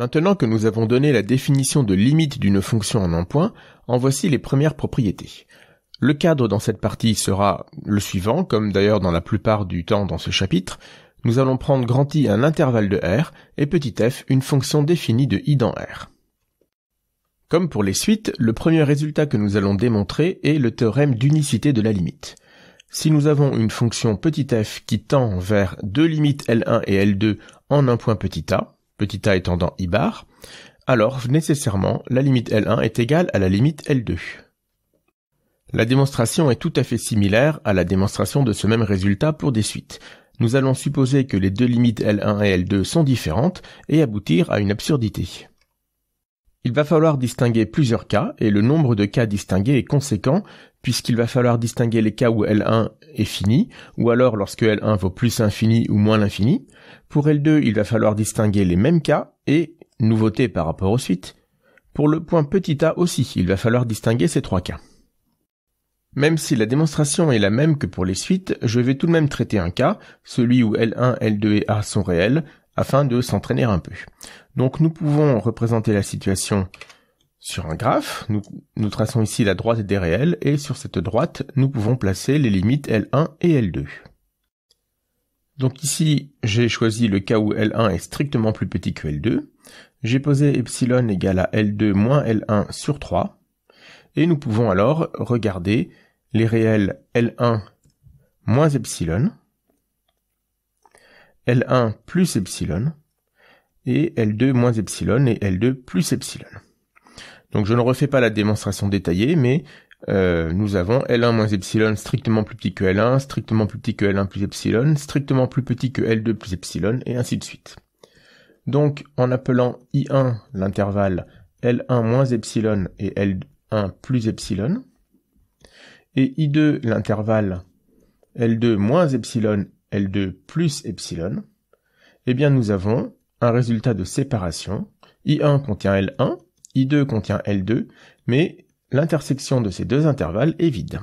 Maintenant que nous avons donné la définition de limite d'une fonction en un point, en voici les premières propriétés. Le cadre dans cette partie sera le suivant, comme d'ailleurs dans la plupart du temps dans ce chapitre. Nous allons prendre grand i un intervalle de R et petit f une fonction définie de i dans R. Comme pour les suites, le premier résultat que nous allons démontrer est le théorème d'unicité de la limite. Si nous avons une fonction petit f qui tend vers deux limites L1 et L2 en un point petit a, petit a dans I bar, alors nécessairement la limite L1 est égale à la limite L2. La démonstration est tout à fait similaire à la démonstration de ce même résultat pour des suites. Nous allons supposer que les deux limites L1 et L2 sont différentes et aboutir à une absurdité. Il va falloir distinguer plusieurs cas et le nombre de cas distingués est conséquent puisqu'il va falloir distinguer les cas où L1 est fini ou alors lorsque L1 vaut plus infini ou moins l'infini, pour L2, il va falloir distinguer les mêmes cas et, nouveauté par rapport aux suites, pour le point petit a aussi, il va falloir distinguer ces trois cas. Même si la démonstration est la même que pour les suites, je vais tout de même traiter un cas, celui où L1, L2 et A sont réels, afin de s'entraîner un peu. Donc nous pouvons représenter la situation sur un graphe, nous, nous, traçons ici la droite des réels, et sur cette droite, nous pouvons placer les limites L1 et L2. Donc ici, j'ai choisi le cas où L1 est strictement plus petit que L2. J'ai posé epsilon égale à L2 moins L1 sur 3. Et nous pouvons alors regarder les réels L1 moins epsilon, L1 plus epsilon, et L2 moins epsilon et L2 plus epsilon. Donc je ne refais pas la démonstration détaillée, mais euh, nous avons L1 moins epsilon strictement plus petit que L1, strictement plus petit que L1 plus epsilon, strictement plus petit que L2 plus epsilon, et ainsi de suite. Donc, en appelant I1 l'intervalle L1 moins epsilon et L1 plus epsilon, et I2 l'intervalle L2 moins epsilon, L2 plus epsilon, eh bien nous avons un résultat de séparation. I1 contient L1, I2 contient L2, mais L'intersection de ces deux intervalles est vide.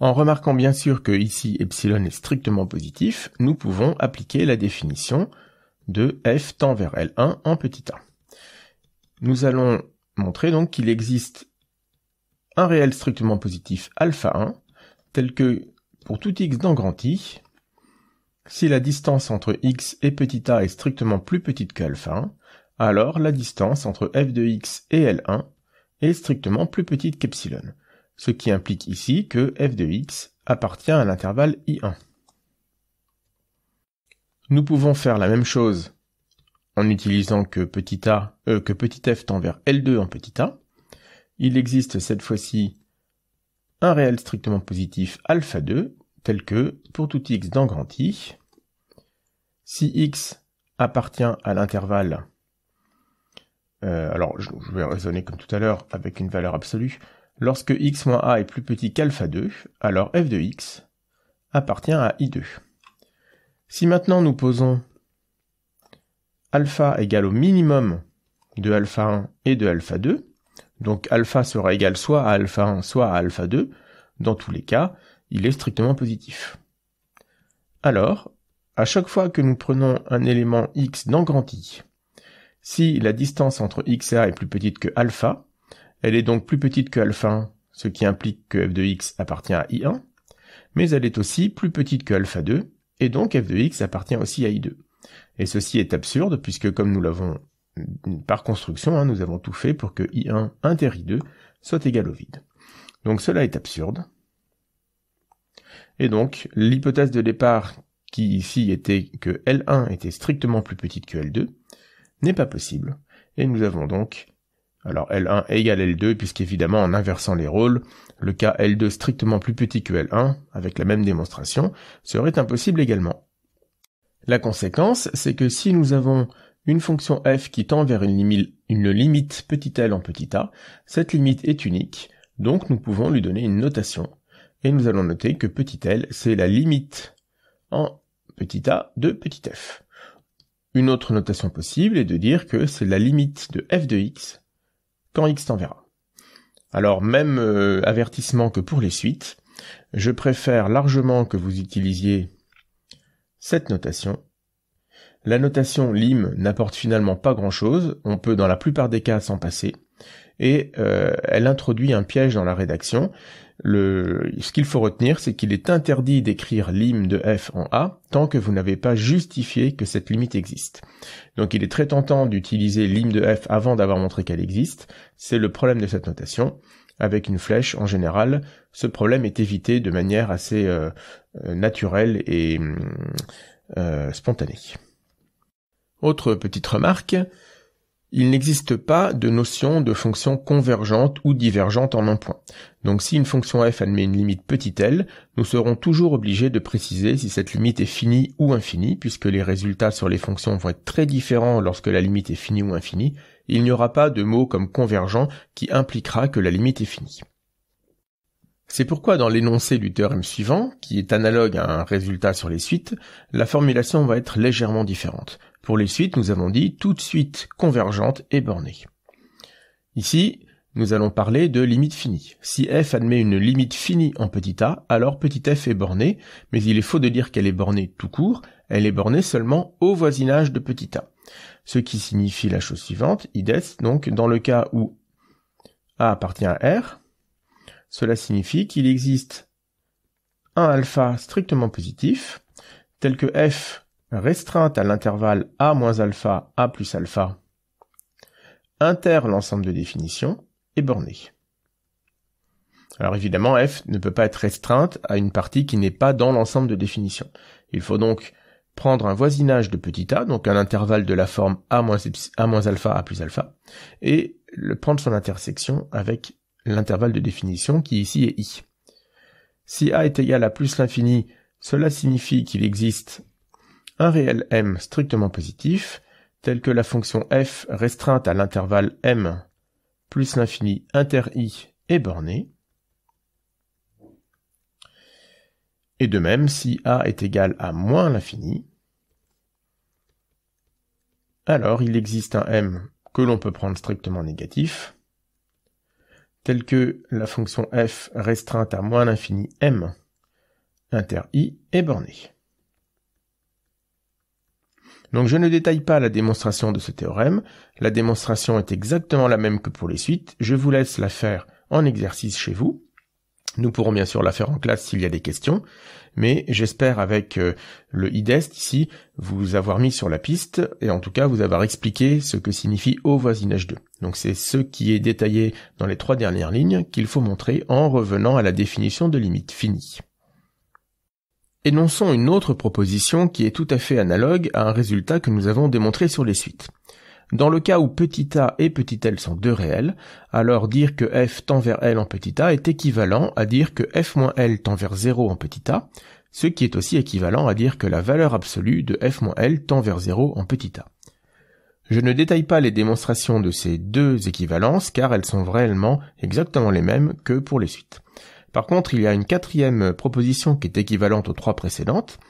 En remarquant bien sûr que ici epsilon est strictement positif, nous pouvons appliquer la définition de f tend vers L1 en petit a. Nous allons montrer donc qu'il existe un réel strictement positif alpha 1, tel que pour tout x dans grand I, si la distance entre x et petit a est strictement plus petite que alpha 1, alors la distance entre f de x et L1 est strictement plus petite qu'epsilon, ce qui implique ici que f de x appartient à l'intervalle i1. Nous pouvons faire la même chose en utilisant que petit, a, euh, que petit f tend vers L2 en petit a. Il existe cette fois-ci un réel strictement positif alpha 2, tel que, pour tout x dans grand i, si x appartient à l'intervalle euh, alors je, vais raisonner comme tout à l'heure avec une valeur absolue, lorsque x moins a est plus petit qu'alpha 2, alors f de x appartient à i2. Si maintenant nous posons alpha égal au minimum de alpha 1 et de alpha 2, donc alpha sera égal soit à alpha 1, soit à alpha 2, dans tous les cas, il est strictement positif. Alors, à chaque fois que nous prenons un élément x dans grand I, si la distance entre x et a est plus petite que alpha, elle est donc plus petite que alpha 1, ce qui implique que f de x appartient à i1, mais elle est aussi plus petite que alpha 2, et donc f de x appartient aussi à i2. Et ceci est absurde, puisque comme nous l'avons mm, par construction, hein, nous avons tout fait pour que i1 inter i2 soit égal au vide. Donc cela est absurde. Et donc, l'hypothèse de départ, qui ici était que L1 était strictement plus petite que L2, n'est pas possible. Et nous avons donc alors L1 égale L2, puisqu'évidemment en inversant les rôles, le cas L2 strictement plus petit que L1, avec la même démonstration, serait impossible également. La conséquence, c'est que si nous avons une fonction f qui tend vers une limite, une limite, petit l en petit a, cette limite est unique, donc nous pouvons lui donner une notation. Et nous allons noter que petit l, c'est la limite en petit a de petit f. Une autre notation possible est de dire que c'est la limite de f de x quand x t'enverra. Alors même euh, avertissement que pour les suites, je préfère largement que vous utilisiez cette notation. La notation lim n'apporte finalement pas grand-chose, on peut dans la plupart des cas s'en passer, et euh, elle introduit un piège dans la rédaction, le, ce qu'il faut retenir, c'est qu'il est interdit d'écrire l'hymne de F en A tant que vous n'avez pas justifié que cette limite existe. Donc il est très tentant d'utiliser l'hymne de F avant d'avoir montré qu'elle existe. C'est le problème de cette notation. Avec une flèche, en général, ce problème est évité de manière assez euh, euh, naturelle et hum, euh, spontanée. Autre petite remarque, il n'existe pas de notion de fonction convergente ou divergente en un point. Donc si une fonction f admet une limite petit l, nous serons toujours obligés de préciser si cette limite est finie ou infinie, puisque les résultats sur les fonctions vont être très différents lorsque la limite est finie ou infinie, il n'y aura pas de mot comme convergent qui impliquera que la limite est finie. C'est pourquoi dans l'énoncé du théorème suivant, qui est analogue à un résultat sur les suites, la formulation va être légèrement différente. Pour les suites, nous avons dit tout de suite convergente et bornée. Ici, nous allons parler de limite finie. Si f admet une limite finie en petit a, alors petit f est borné, mais il est faux de dire qu'elle est bornée tout court, elle est bornée seulement au voisinage de petit a. Ce qui signifie la chose suivante, ides, donc dans le cas où a appartient à R, cela signifie qu'il existe un alpha strictement positif, tel que f restreinte à l'intervalle a alpha a plus alpha inter l'ensemble de définition et bornée. Alors évidemment, f ne peut pas être restreinte à une partie qui n'est pas dans l'ensemble de définition. Il faut donc prendre un voisinage de petit a, donc un intervalle de la forme a moins alpha a plus alpha, et le prendre son intersection avec l'intervalle de définition qui ici est i. Si a est égal à plus l'infini, cela signifie qu'il existe un réel M strictement positif, tel que la fonction f restreinte à l'intervalle m plus l'infini inter i est bornée, et de même si a est égal à moins l'infini, alors il existe un m que l'on peut prendre strictement négatif, tel que la fonction f restreinte à moins l'infini m inter i est bornée. Donc je ne détaille pas la démonstration de ce théorème, la démonstration est exactement la même que pour les suites, je vous laisse la faire en exercice chez vous. Nous pourrons bien sûr la faire en classe s'il y a des questions, mais j'espère avec euh, le IDEST ici vous avoir mis sur la piste et en tout cas vous avoir expliqué ce que signifie au voisinage 2. Donc c'est ce qui est détaillé dans les trois dernières lignes qu'il faut montrer en revenant à la définition de limite finie. Énonçons une autre proposition qui est tout à fait analogue à un résultat que nous avons démontré sur les suites. Dans le cas où petit a et petit l sont deux réels, alors dire que f tend vers l en petit a est équivalent à dire que f l tend vers 0 en petit a, ce qui est aussi équivalent à dire que la valeur absolue de f l tend vers 0 en petit a. Je ne détaille pas les démonstrations de ces deux équivalences car elles sont réellement exactement les mêmes que pour les suites. Par contre, il y a une quatrième proposition qui est équivalente aux trois précédentes.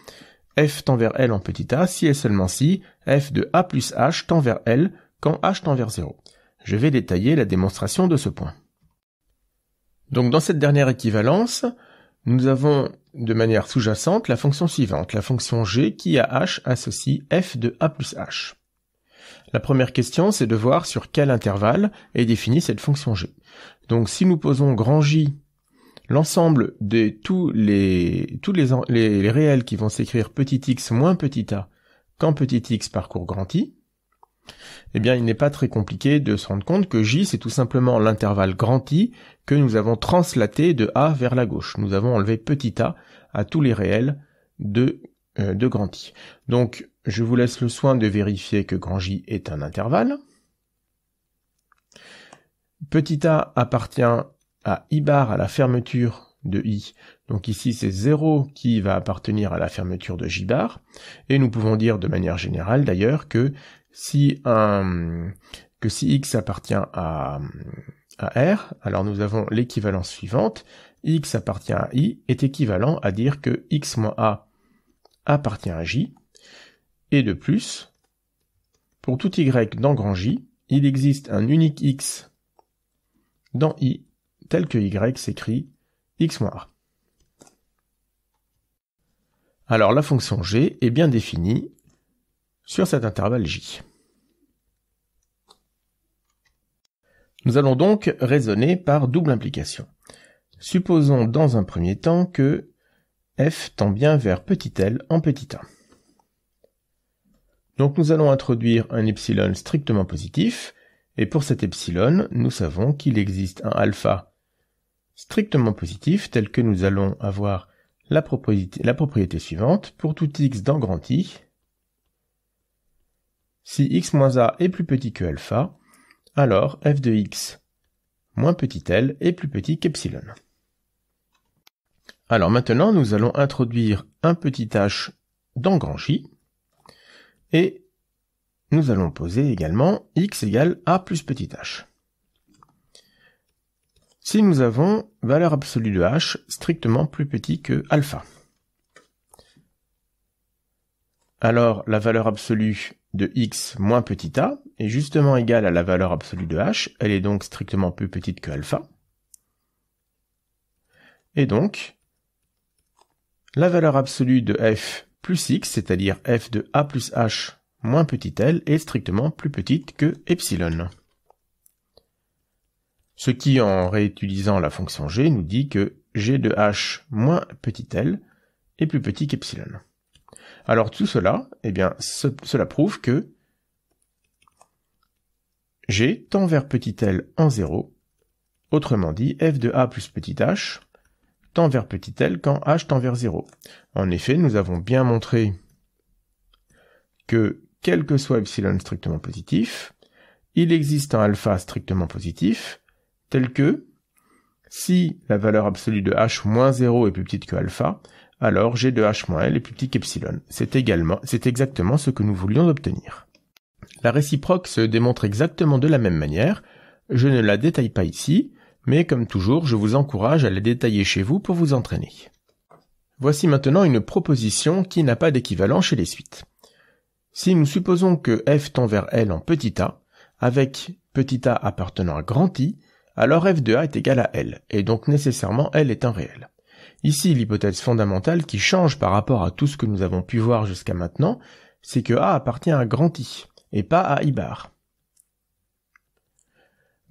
f tend vers L en petit a si et seulement si f de a plus h tend vers L quand h tend vers 0. Je vais détailler la démonstration de ce point. Donc dans cette dernière équivalence, nous avons de manière sous-jacente la fonction suivante, la fonction g qui à h associe f de a plus h. La première question, c'est de voir sur quel intervalle est définie cette fonction g. Donc si nous posons grand J l'ensemble de tous les tous les, réels qui vont s'écrire petit x moins petit a quand petit x parcourt grand i, eh bien il n'est pas très compliqué de se rendre compte que j c'est tout simplement l'intervalle grand i que nous avons translaté de a vers la gauche. Nous avons enlevé petit a à tous les réels de euh, de grand i. Donc je vous laisse le soin de vérifier que grand j est un intervalle. Petit a appartient à I bar à la fermeture de I. Donc ici, c'est 0 qui va appartenir à la fermeture de J bar. Et nous pouvons dire de manière générale d'ailleurs que si un, que si X appartient à, à R, alors nous avons l'équivalence suivante. X appartient à I est équivalent à dire que X moins A appartient à J. Et de plus, pour tout Y dans grand J, il existe un unique X dans I tel que y s'écrit x moins Alors la fonction g est bien définie sur cet intervalle j. Nous allons donc raisonner par double implication. Supposons dans un premier temps que f tend bien vers petit l en petit a. Donc nous allons introduire un epsilon strictement positif, et pour cet epsilon, nous savons qu'il existe un alpha strictement positif tel que nous allons avoir la propriété, suivante pour tout x dans grand I. Si x moins a est plus petit que alpha, alors f de x moins petit l est plus petit qu'epsilon. Alors maintenant, nous allons introduire un petit h dans grand J et nous allons poser également x égale a plus petit h si nous avons valeur absolue de h strictement plus petit que alpha. Alors la valeur absolue de x moins petit a est justement égale à la valeur absolue de h, elle est donc strictement plus petite que alpha. Et donc, la valeur absolue de f plus x, c'est-à-dire f de a plus h moins petit l, est strictement plus petite que epsilon. Ce qui, en réutilisant la fonction g, nous dit que g de h moins petit l est plus petit qu'epsilon. Alors tout cela, eh bien, cela prouve que g tend vers petit l en 0, autrement dit f de a plus petit h tend vers petit l quand h tend vers 0. En effet, nous avons bien montré que quel que soit epsilon strictement positif, il existe un alpha strictement positif tel que si la valeur absolue de h moins 0 est plus petite que alpha, alors g de h moins l est plus petit qu'epsilon. C'est également, c'est exactement ce que nous voulions obtenir. La réciproque se démontre exactement de la même manière. Je ne la détaille pas ici, mais comme toujours, je vous encourage à la détailler chez vous pour vous entraîner. Voici maintenant une proposition qui n'a pas d'équivalent chez les suites. Si nous supposons que f tend vers L en petit a, avec petit a appartenant à grand I, alors f de A est égal à L, et donc nécessairement L est un réel. Ici, l'hypothèse fondamentale qui change par rapport à tout ce que nous avons pu voir jusqu'à maintenant, c'est que A appartient à grand I, et pas à I bar.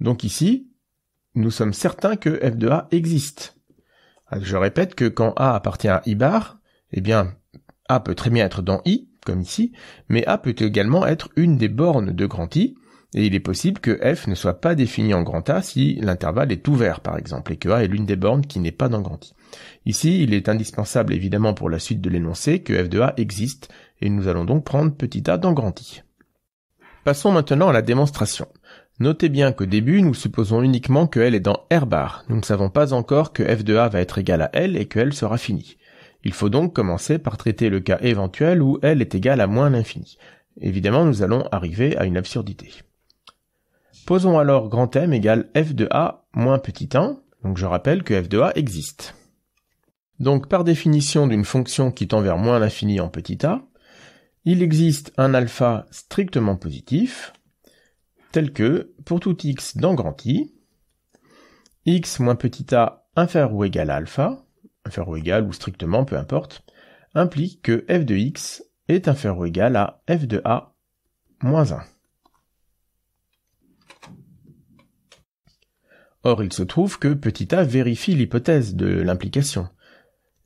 Donc ici, nous sommes certains que f de A existe. Ah, je répète que quand A appartient à I bar, eh bien, A peut très bien être dans I, comme ici, mais A peut également être une des bornes de grand I, et il est possible que f ne soit pas défini en grand A si l'intervalle est ouvert par exemple et que A est l'une des bornes qui n'est pas dans grand I. Ici, il est indispensable évidemment pour la suite de l'énoncé que f de A existe et nous allons donc prendre petit a dans grand I. Passons maintenant à la démonstration. Notez bien qu'au début, nous supposons uniquement que L est dans R bar. Nous ne savons pas encore que f de A va être égal à L et que L sera fini. Il faut donc commencer par traiter le cas éventuel où L est égal à moins l'infini. Évidemment, nous allons arriver à une absurdité. Posons alors grand M égale f de a moins petit 1, donc je rappelle que f de a existe. Donc par définition d'une fonction qui tend vers moins l'infini en petit a, il existe un alpha strictement positif, tel que, pour tout x dans grand I, x moins petit a inférieur ou égal à alpha, inférieur ou égal ou strictement, peu importe, implique que f de x est inférieur ou égal à f de a moins 1. Or, il se trouve que petit a vérifie l'hypothèse de l'implication.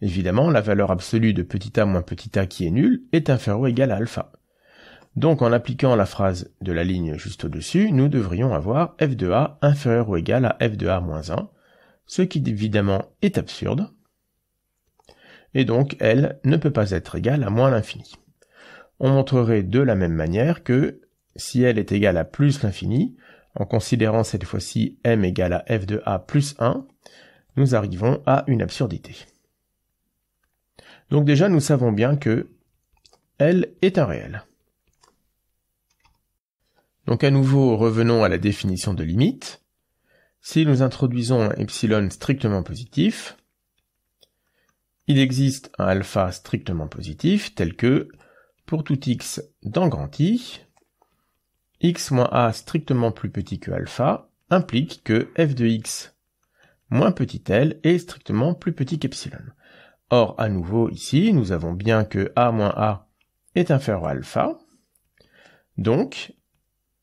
Évidemment, la valeur absolue de petit a moins petit a qui est nulle est inférieure ou égale à alpha. Donc, en appliquant la phrase de la ligne juste au-dessus, nous devrions avoir f de a inférieur ou égal à f de a moins 1, ce qui évidemment est absurde, et donc L ne peut pas être égale à moins l'infini. On montrerait de la même manière que si L est égale à plus l'infini, en considérant cette fois-ci m égale à f de a plus 1, nous arrivons à une absurdité. Donc déjà, nous savons bien que L est un réel. Donc à nouveau, revenons à la définition de limite. Si nous introduisons un epsilon strictement positif, il existe un alpha strictement positif tel que pour tout x dans grand i, x moins a strictement plus petit que alpha implique que f de x moins petit l est strictement plus petit qu'epsilon. Or, à nouveau, ici, nous avons bien que a moins a est inférieur à alpha. Donc,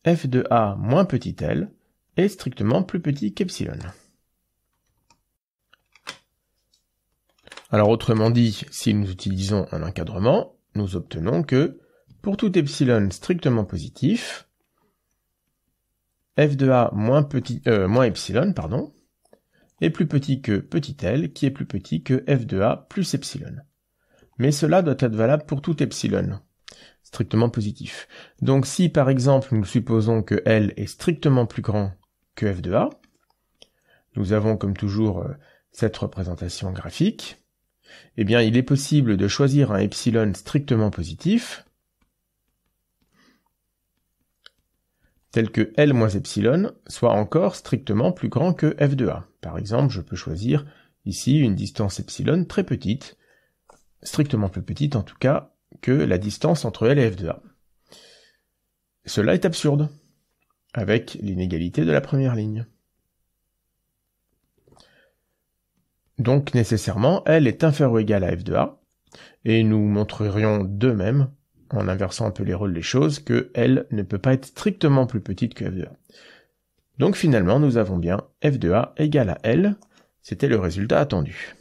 f de a moins petit l est strictement plus petit qu'epsilon. Alors autrement dit, si nous utilisons un encadrement, nous obtenons que pour tout epsilon strictement positif, f de a moins, petit, euh, epsilon pardon, est plus petit que petit l qui est plus petit que f de a plus epsilon. Mais cela doit être valable pour tout epsilon, strictement positif. Donc si par exemple nous supposons que L est strictement plus grand que f de a, nous avons comme toujours euh, cette représentation graphique, eh bien il est possible de choisir un epsilon strictement positif tel que L epsilon, soit encore strictement plus grand que f de a. Par exemple, je peux choisir ici une distance epsilon très petite, strictement plus petite en tout cas que la distance entre L et f de a. Cela est absurde, avec l'inégalité de la première ligne. Donc nécessairement, L est inférieur ou égal à f de a, et nous montrerions de même en inversant un peu les rôles des choses, que L ne peut pas être strictement plus petite que f de a Donc finalement, nous avons bien f de a égale à L. C'était le résultat attendu.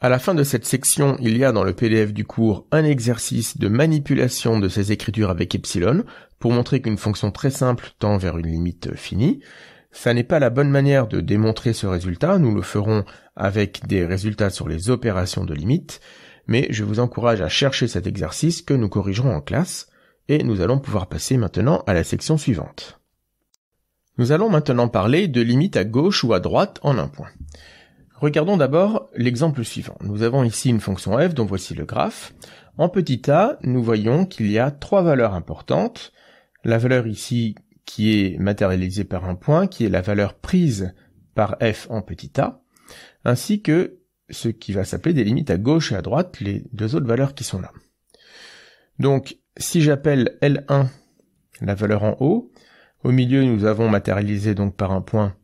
À la fin de cette section, il y a dans le PDF du cours un exercice de manipulation de ces écritures avec epsilon pour montrer qu'une fonction très simple tend vers une limite finie. Ça n'est pas la bonne manière de démontrer ce résultat, nous le ferons avec des résultats sur les opérations de limite, mais je vous encourage à chercher cet exercice que nous corrigerons en classe, et nous allons pouvoir passer maintenant à la section suivante. Nous allons maintenant parler de limites à gauche ou à droite en un point. Regardons d'abord l'exemple suivant. Nous avons ici une fonction f dont voici le graphe. En petit a, nous voyons qu'il y a trois valeurs importantes. La valeur ici qui est matérialisée par un point, qui est la valeur prise par f en petit a, ainsi que ce qui va s'appeler des limites à gauche et à droite, les deux autres valeurs qui sont là. Donc, si j'appelle L1 la valeur en haut, au milieu nous avons matérialisé donc par un point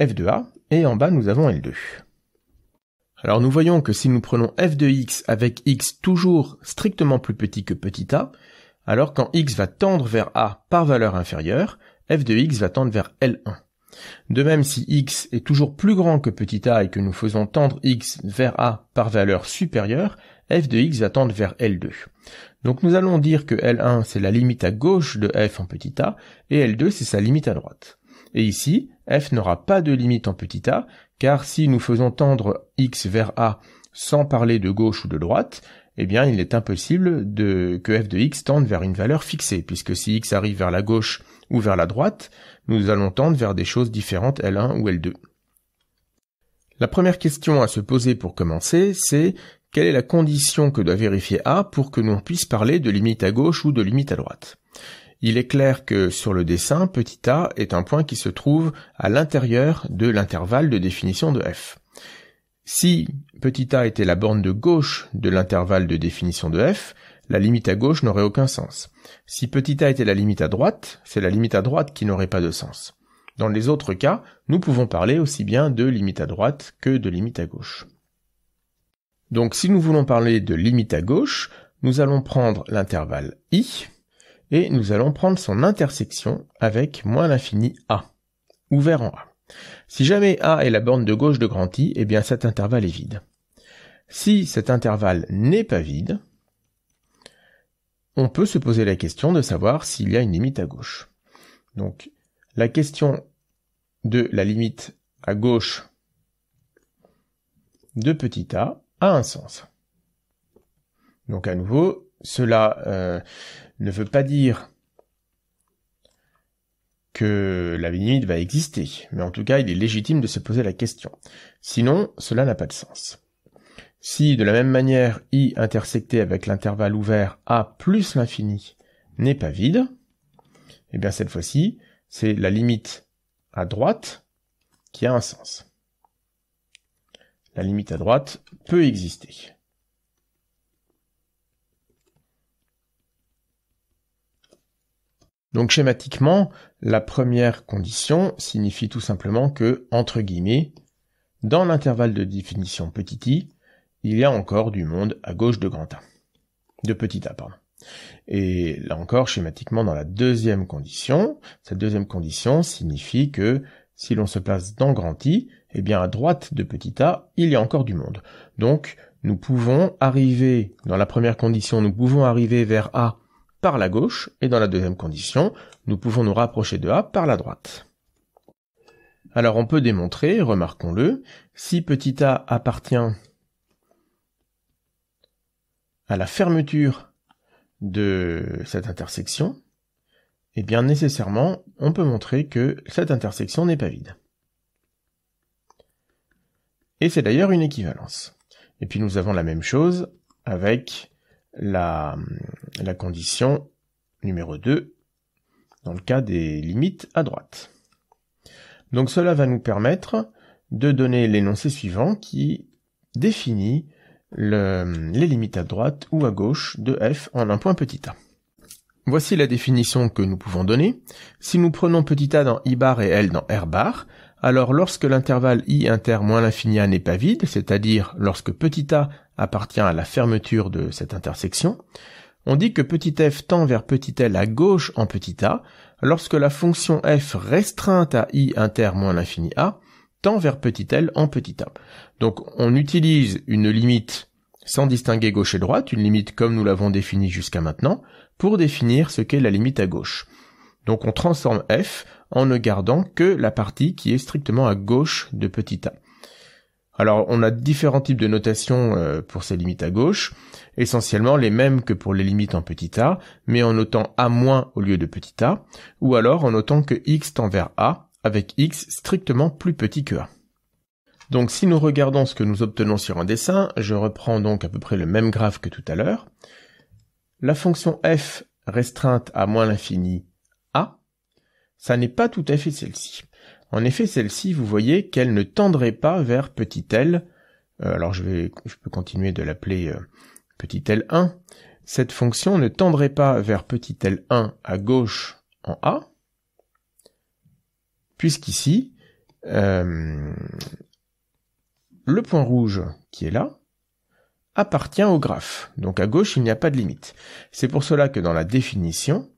f de a, et en bas nous avons L2. Alors nous voyons que si nous prenons f de x avec x toujours strictement plus petit que petit a, alors quand x va tendre vers a par valeur inférieure, f de x va tendre vers L1. De même, si x est toujours plus grand que petit a et que nous faisons tendre x vers a par valeur supérieure, f de x va tendre vers L2. Donc nous allons dire que L1 c'est la limite à gauche de f en petit a, et L2 c'est sa limite à droite. Et ici, f n'aura pas de limite en petit a, car si nous faisons tendre x vers a sans parler de gauche ou de droite, eh bien il est impossible de, que f de x tende vers une valeur fixée, puisque si x arrive vers la gauche, ou vers la droite, nous allons tendre vers des choses différentes L1 ou L2. La première question à se poser pour commencer, c'est quelle est la condition que doit vérifier A pour que l'on puisse parler de limite à gauche ou de limite à droite Il est clair que sur le dessin, petit a est un point qui se trouve à l'intérieur de l'intervalle de définition de f. Si petit a était la borne de gauche de l'intervalle de définition de f, la limite à gauche n'aurait aucun sens. Si petit a était la limite à droite, c'est la limite à droite qui n'aurait pas de sens. Dans les autres cas, nous pouvons parler aussi bien de limite à droite que de limite à gauche. Donc si nous voulons parler de limite à gauche, nous allons prendre l'intervalle i et nous allons prendre son intersection avec moins l'infini a, ouvert en a. Si jamais a est la borne de gauche de grand i, eh bien cet intervalle est vide. Si cet intervalle n'est pas vide, on peut se poser la question de savoir s'il y a une limite à gauche. Donc la question de la limite à gauche de petit a a un sens. Donc à nouveau, cela euh, ne veut pas dire que la limite va exister, mais en tout cas il est légitime de se poser la question. Sinon, cela n'a pas de sens. Si, de la même manière, i intersecté avec l'intervalle ouvert a plus l'infini n'est pas vide, eh bien cette fois-ci, c'est la limite à droite qui a un sens. La limite à droite peut exister. Donc schématiquement, la première condition signifie tout simplement que, entre guillemets, dans l'intervalle de définition petit i, il y a encore du monde à gauche de Grand A. De petit A, pardon. Et là encore, schématiquement, dans la deuxième condition, cette deuxième condition signifie que si l'on se place dans grand I, eh bien à droite de petit a, il y a encore du monde. Donc, nous pouvons arriver, dans la première condition, nous pouvons arriver vers A par la gauche, et dans la deuxième condition, nous pouvons nous rapprocher de A par la droite. Alors on peut démontrer, remarquons-le, si petit a appartient à la fermeture de cette intersection, et eh bien nécessairement, on peut montrer que cette intersection n'est pas vide. Et c'est d'ailleurs une équivalence. Et puis nous avons la même chose avec la, la condition numéro 2 dans le cas des limites à droite. Donc cela va nous permettre de donner l'énoncé suivant qui définit le, les limites à droite ou à gauche de f en un point petit a. Voici la définition que nous pouvons donner. Si nous prenons petit a dans i bar et l dans r bar, alors lorsque l'intervalle i inter moins l'infini a n'est pas vide, c'est-à-dire lorsque petit a appartient à la fermeture de cette intersection, on dit que petit f tend vers petit l à gauche en petit a lorsque la fonction f restreinte à i inter moins l'infini a tend vers petit l en petit a. Donc on utilise une limite sans distinguer gauche et droite, une limite comme nous l'avons définie jusqu'à maintenant, pour définir ce qu'est la limite à gauche. Donc on transforme f en ne gardant que la partie qui est strictement à gauche de petit a. Alors on a différents types de notation euh, pour ces limites à gauche, essentiellement les mêmes que pour les limites en petit a, mais en notant a- au lieu de petit a, ou alors en notant que x tend vers a, avec x strictement plus petit que a. Donc si nous regardons ce que nous obtenons sur un dessin, je reprends donc à peu près le même graphe que tout à l'heure. La fonction f restreinte à moins l'infini a, ça n'est pas tout à fait celle-ci. En effet, celle-ci, vous voyez qu'elle ne tendrait pas vers petit l. Euh, alors je vais, je peux continuer de l'appeler euh, petit l1. Cette fonction ne tendrait pas vers petit l1 à gauche en a, puisqu'ici, euh, le point rouge qui est là appartient au graphe. Donc à gauche, il n'y a pas de limite. C'est pour cela que dans la définition,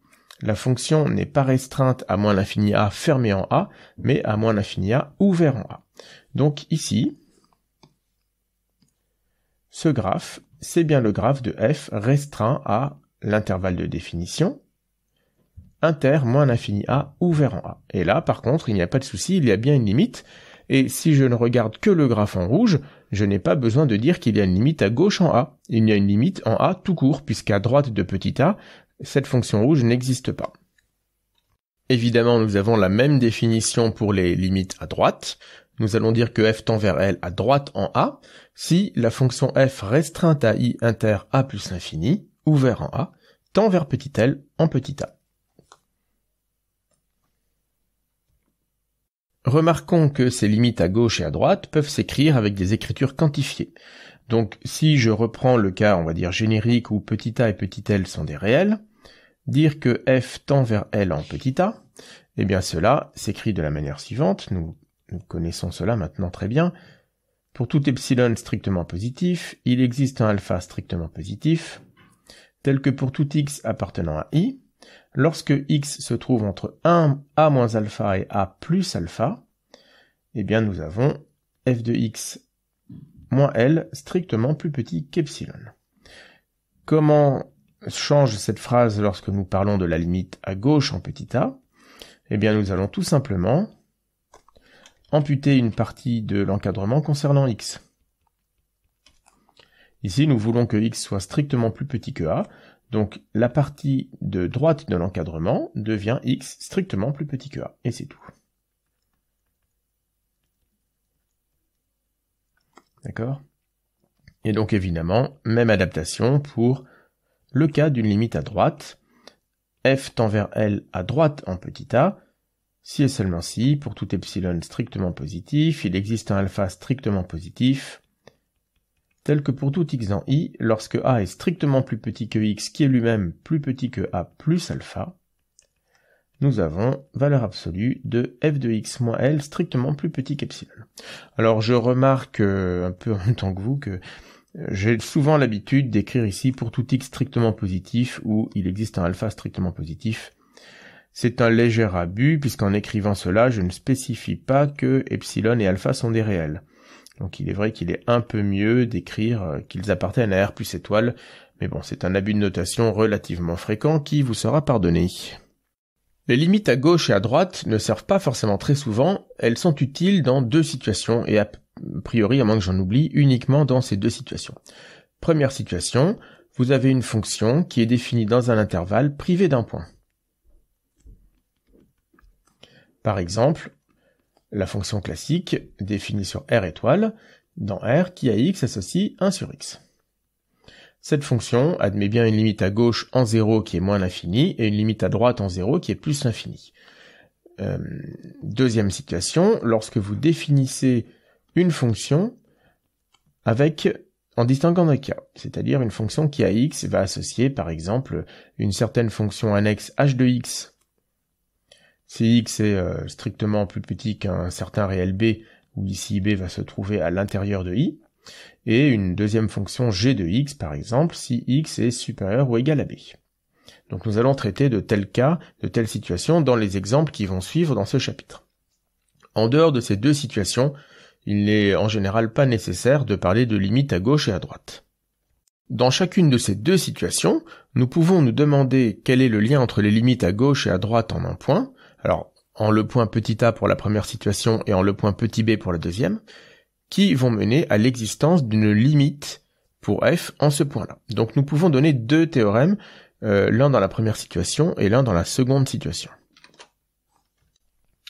la fonction n'est pas restreinte à moins l'infini a fermé en a, mais à moins l'infini a ouvert en a. Donc ici, ce graphe, c'est bien le graphe de f restreint à l'intervalle de définition, inter moins l'infini a ouvert en a. Et là, par contre, il n'y a pas de souci, il y a bien une limite. Et si je ne regarde que le graphe en rouge, je n'ai pas besoin de dire qu'il y a une limite à gauche en a. Il y a une limite en a tout court, puisqu'à droite de petit a, cette fonction rouge n'existe pas. Évidemment, nous avons la même définition pour les limites à droite. Nous allons dire que f tend vers L à droite en A si la fonction f restreinte à i inter A plus l'infini, ouvert en A, tend vers petit L en petit a. Remarquons que ces limites à gauche et à droite peuvent s'écrire avec des écritures quantifiées. Donc si je reprends le cas, on va dire générique, où petit a et petit l sont des réels, dire que f tend vers l en petit a, eh bien cela s'écrit de la manière suivante, nous, connaissons cela maintenant très bien. Pour tout epsilon strictement positif, il existe un alpha strictement positif, tel que pour tout x appartenant à i, lorsque x se trouve entre 1 a moins alpha et a plus alpha, eh bien nous avons f de x moins L strictement plus petit qu'epsilon. Comment change cette phrase lorsque nous parlons de la limite à gauche en petit a Eh bien nous allons tout simplement amputer une partie de l'encadrement concernant x. Ici nous voulons que x soit strictement plus petit que a, donc la partie de droite de l'encadrement devient x strictement plus petit que a, et c'est tout. D'accord Et donc évidemment, même adaptation pour le cas d'une limite à droite, f tend vers L à droite en petit a, si et seulement si, pour tout epsilon strictement positif, il existe un alpha strictement positif, tel que pour tout x en i, lorsque a est strictement plus petit que x qui est lui-même plus petit que a plus alpha, nous avons valeur absolue de f de x moins l strictement plus petit qu'epsilon. Alors je remarque euh, un peu en même temps que vous que euh, j'ai souvent l'habitude d'écrire ici pour tout x strictement positif où il existe un alpha strictement positif. C'est un léger abus puisqu'en écrivant cela, je ne spécifie pas que epsilon et alpha sont des réels. Donc il est vrai qu'il est un peu mieux d'écrire euh, qu'ils appartiennent à R plus étoile, mais bon, c'est un abus de notation relativement fréquent qui vous sera pardonné. Les limites à gauche et à droite ne servent pas forcément très souvent, elles sont utiles dans deux situations, et a priori, à moins que j'en oublie, uniquement dans ces deux situations. Première situation, vous avez une fonction qui est définie dans un intervalle privé d'un point. Par exemple, la fonction classique, définie sur R étoile, dans R qui à x associe 1 sur x. Cette fonction admet bien une limite à gauche en 0 qui est moins l'infini et une limite à droite en 0 qui est plus l'infini. Euh, deuxième situation, lorsque vous définissez une fonction avec en distinguant un cas, c'est-à-dire une fonction qui à x va associer par exemple une certaine fonction annexe h de x si X est euh, strictement plus petit qu'un certain réel B, où ici B va se trouver à l'intérieur de I, et une deuxième fonction G de X par exemple, si X est supérieur ou égal à B. Donc nous allons traiter de tels cas, de telles situations dans les exemples qui vont suivre dans ce chapitre. En dehors de ces deux situations, il n'est en général pas nécessaire de parler de limites à gauche et à droite. Dans chacune de ces deux situations, nous pouvons nous demander quel est le lien entre les limites à gauche et à droite en un point, alors en le point petit a pour la première situation et en le point petit b pour la deuxième, qui vont mener à l'existence d'une limite pour f en ce point-là. Donc nous pouvons donner deux théorèmes, euh, l'un dans la première situation et l'un dans la seconde situation.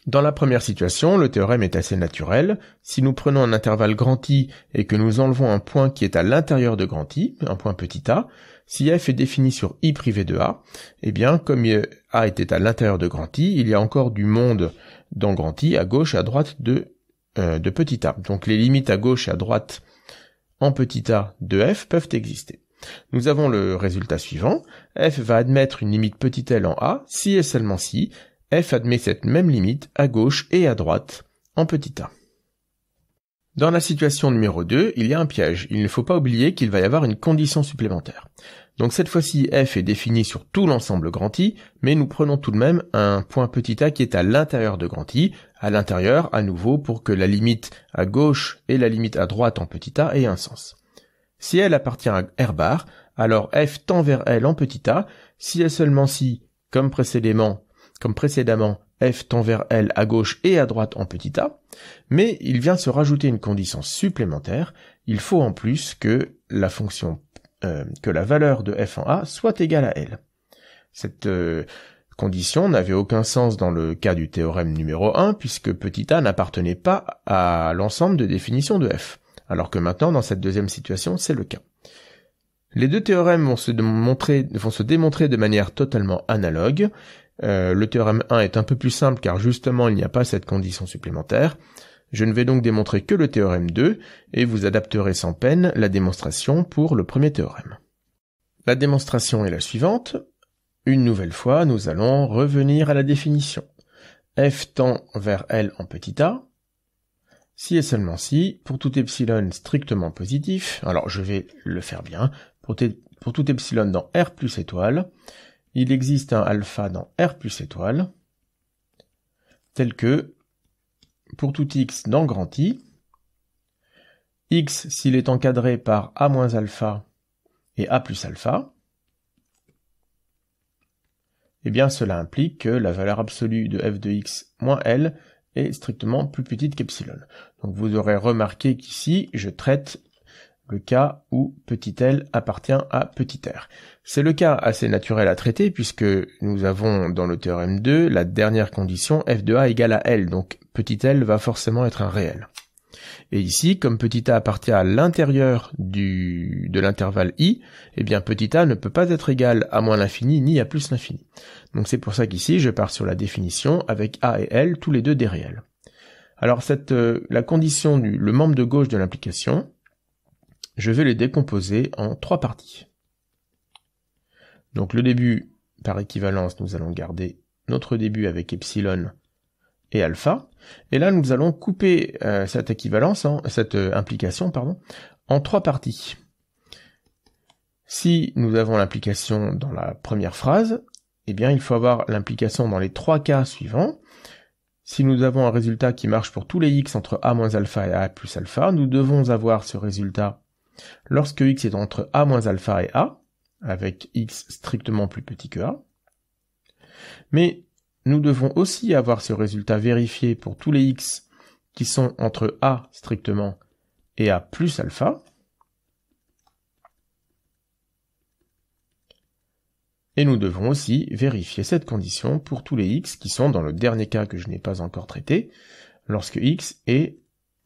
Dans la première situation, le théorème est assez naturel. Si nous prenons un intervalle grand I et que nous enlevons un point qui est à l'intérieur de grand I, un point petit a, si f est défini sur i privé de a, eh bien, comme a était à l'intérieur de grand I, il y a encore du monde dans grand I, à gauche et à droite de, euh, de petit a. Donc les limites à gauche et à droite en petit a de f peuvent exister. Nous avons le résultat suivant. f va admettre une limite petit l en a si et seulement si f admet cette même limite à gauche et à droite en petit a. Dans la situation numéro 2, il y a un piège. Il ne faut pas oublier qu'il va y avoir une condition supplémentaire. Donc cette fois-ci, f est défini sur tout l'ensemble grand I, mais nous prenons tout de même un point petit a qui est à l'intérieur de grand I, à l'intérieur à nouveau pour que la limite à gauche et la limite à droite en petit a aient un sens. Si elle appartient à R bar, alors f tend vers L en petit a, si et seulement si, comme précédemment, comme précédemment f tend vers L à gauche et à droite en petit a, mais il vient se rajouter une condition supplémentaire, il faut en plus que la fonction euh, que la valeur de f en a soit égale à L. Cette euh, condition n'avait aucun sens dans le cas du théorème numéro 1 puisque petit a n'appartenait pas à l'ensemble de définitions de f, alors que maintenant dans cette deuxième situation c'est le cas. Les deux théorèmes se, vont se démontrer de manière totalement analogue, euh, le théorème 1 est un peu plus simple car justement il n'y a pas cette condition supplémentaire. Je ne vais donc démontrer que le théorème 2 et vous adapterez sans peine la démonstration pour le premier théorème. La démonstration est la suivante. Une nouvelle fois, nous allons revenir à la définition. F tend vers L en petit a, si et seulement si, pour tout epsilon strictement positif, alors je vais le faire bien, pour, pour tout epsilon dans R plus étoile, il existe un alpha dans R plus étoile, tel que pour tout x dans grand I, x s'il est encadré par a moins alpha et a plus alpha, eh bien cela implique que la valeur absolue de f de x moins L est strictement plus petite qu'epsilon. Donc vous aurez remarqué qu'ici, je traite le cas où petit L appartient à petit R. C'est le cas assez naturel à traiter puisque nous avons dans le théorème 2 la dernière condition f de a égale à L, donc petit L va forcément être un réel. Et ici, comme petit a appartient à l'intérieur du, de l'intervalle i, eh bien petit a ne peut pas être égal à moins l'infini ni à plus l'infini. Donc c'est pour ça qu'ici, je pars sur la définition avec a et L, tous les deux des réels. Alors cette, euh, la condition du le membre de gauche de l'implication, je vais les décomposer en trois parties. Donc le début, par équivalence, nous allons garder notre début avec epsilon et alpha. Et là, nous allons couper euh, cette équivalence, cette euh, implication, pardon, en trois parties. Si nous avons l'implication dans la première phrase, eh bien, il faut avoir l'implication dans les trois cas suivants. Si nous avons un résultat qui marche pour tous les x entre a-alpha moins et a plus alpha, nous devons avoir ce résultat Lorsque x est entre a moins alpha et a, avec x strictement plus petit que a. Mais nous devons aussi avoir ce résultat vérifié pour tous les x qui sont entre a strictement et a plus alpha. Et nous devons aussi vérifier cette condition pour tous les x qui sont dans le dernier cas que je n'ai pas encore traité, lorsque x est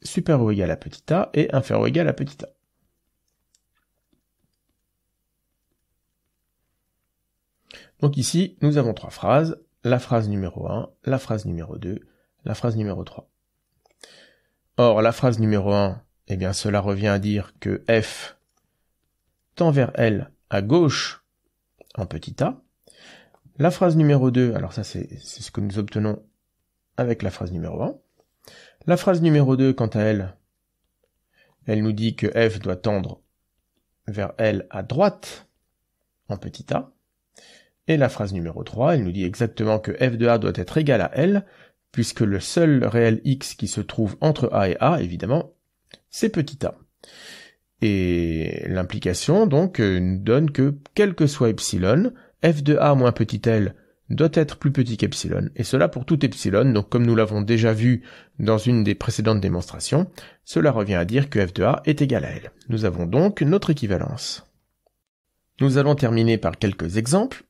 supérieur ou égal à petit a et inférieur ou égal à petit a. Donc ici, nous avons trois phrases, la phrase numéro 1, la phrase numéro 2, la phrase numéro 3. Or, la phrase numéro 1, eh bien cela revient à dire que F tend vers L à gauche en petit a. La phrase numéro 2, alors ça c'est ce que nous obtenons avec la phrase numéro 1. La phrase numéro 2, quant à elle, elle nous dit que F doit tendre vers L à droite en petit a. Et la phrase numéro 3, elle nous dit exactement que f de a doit être égal à L, puisque le seul réel x qui se trouve entre a et a, évidemment, c'est petit a. Et l'implication, donc, euh, nous donne que, quel que soit epsilon, f de a moins petit l doit être plus petit qu'epsilon, et cela pour tout epsilon, donc comme nous l'avons déjà vu dans une des précédentes démonstrations, cela revient à dire que f de a est égal à l. Nous avons donc notre équivalence. Nous allons terminer par quelques exemples.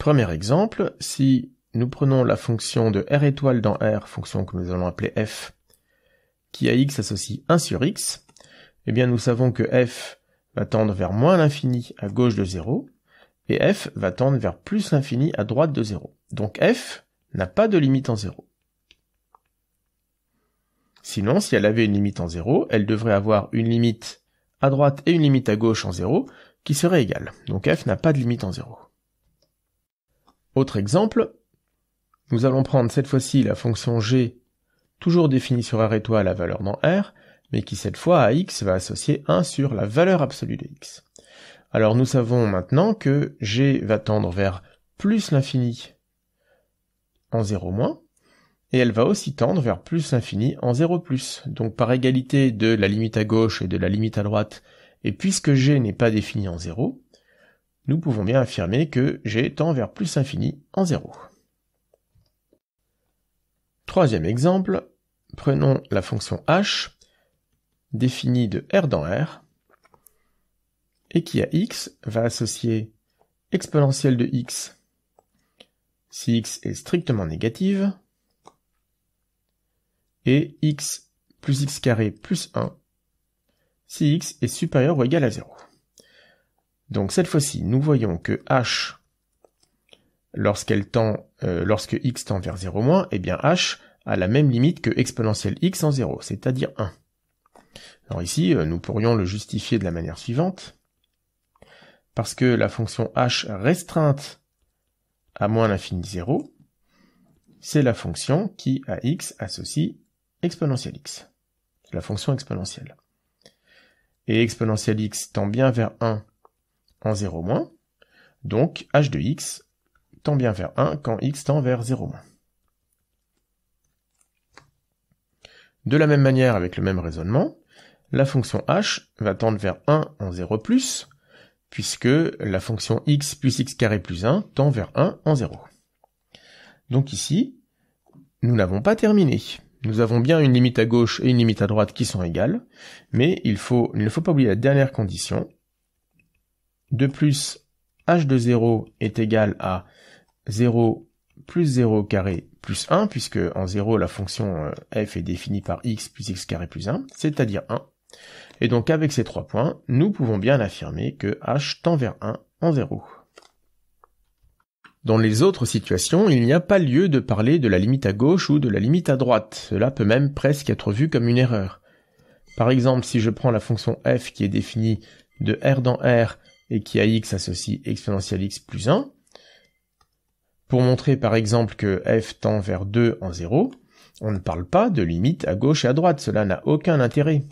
Premier exemple, si nous prenons la fonction de R étoile dans R, fonction que nous allons appeler f, qui à x associe 1 sur x, eh bien nous savons que f va tendre vers moins l'infini à gauche de 0, et f va tendre vers plus l'infini à droite de 0. Donc f n'a pas de limite en 0. Sinon, si elle avait une limite en 0, elle devrait avoir une limite à droite et une limite à gauche en 0, qui seraient égales. Donc f n'a pas de limite en 0. Autre exemple, nous allons prendre cette fois-ci la fonction g, toujours définie sur R étoile à valeur dans R, mais qui cette fois à x va associer 1 sur la valeur absolue de x. Alors nous savons maintenant que g va tendre vers plus l'infini en 0 moins, et elle va aussi tendre vers plus l'infini en 0 plus. Donc par égalité de la limite à gauche et de la limite à droite, et puisque g n'est pas défini en 0, nous pouvons bien affirmer que G tend vers plus infini en 0. Troisième exemple, prenons la fonction h, définie de r dans r, et qui à x va associer exponentielle de x si x est strictement négative, et x plus x carré plus 1 si x est supérieur ou égal à 0. Donc cette fois-ci, nous voyons que h, lorsqu'elle tend, euh, lorsque x tend vers 0 moins, eh bien h a la même limite que exponentielle x en 0, c'est-à-dire 1. Alors ici, euh, nous pourrions le justifier de la manière suivante. Parce que la fonction h restreinte à moins l'infini 0, c'est la fonction qui, à x, associe exponentielle x. C'est la fonction exponentielle. Et exponentielle x tend bien vers 1 en 0 moins. Donc h de x tend bien vers 1 quand x tend vers 0 moins. De la même manière, avec le même raisonnement, la fonction h va tendre vers 1 en 0 plus, puisque la fonction x plus x carré plus 1 tend vers 1 en 0. Donc ici, nous n'avons pas terminé. Nous avons bien une limite à gauche et une limite à droite qui sont égales, mais il, il ne faut pas oublier la dernière condition, de plus, h de 0 est égal à 0 plus 0 carré plus 1, puisque en 0, la fonction euh, f est définie par x plus x carré plus 1, c'est-à-dire 1. Et donc avec ces trois points, nous pouvons bien affirmer que h tend vers 1 en 0. Dans les autres situations, il n'y a pas lieu de parler de la limite à gauche ou de la limite à droite, cela peut même presque être vu comme une erreur. Par exemple, si je prends la fonction f qui est définie de r dans r et qui à x associe exponentielle x plus 1, pour montrer par exemple que f tend vers 2 en 0, on ne parle pas de limite à gauche et à droite, cela n'a aucun intérêt.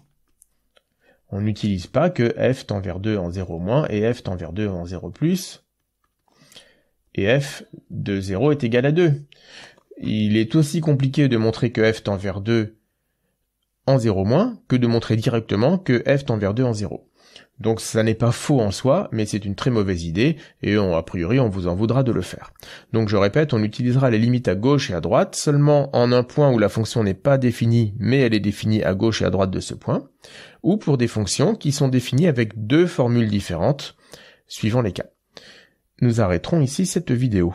On n'utilise pas que f tend vers 2 en 0 moins et f tend vers 2 en 0 plus, et f de 0 est égal à 2. Il est aussi compliqué de montrer que f tend vers 2 en 0 moins que de montrer directement que f tend vers 2 en 0. Donc ça n'est pas faux en soi, mais c'est une très mauvaise idée, et on, a priori on vous en voudra de le faire. Donc je répète, on utilisera les limites à gauche et à droite, seulement en un point où la fonction n'est pas définie, mais elle est définie à gauche et à droite de ce point, ou pour des fonctions qui sont définies avec deux formules différentes, suivant les cas. Nous arrêterons ici cette vidéo.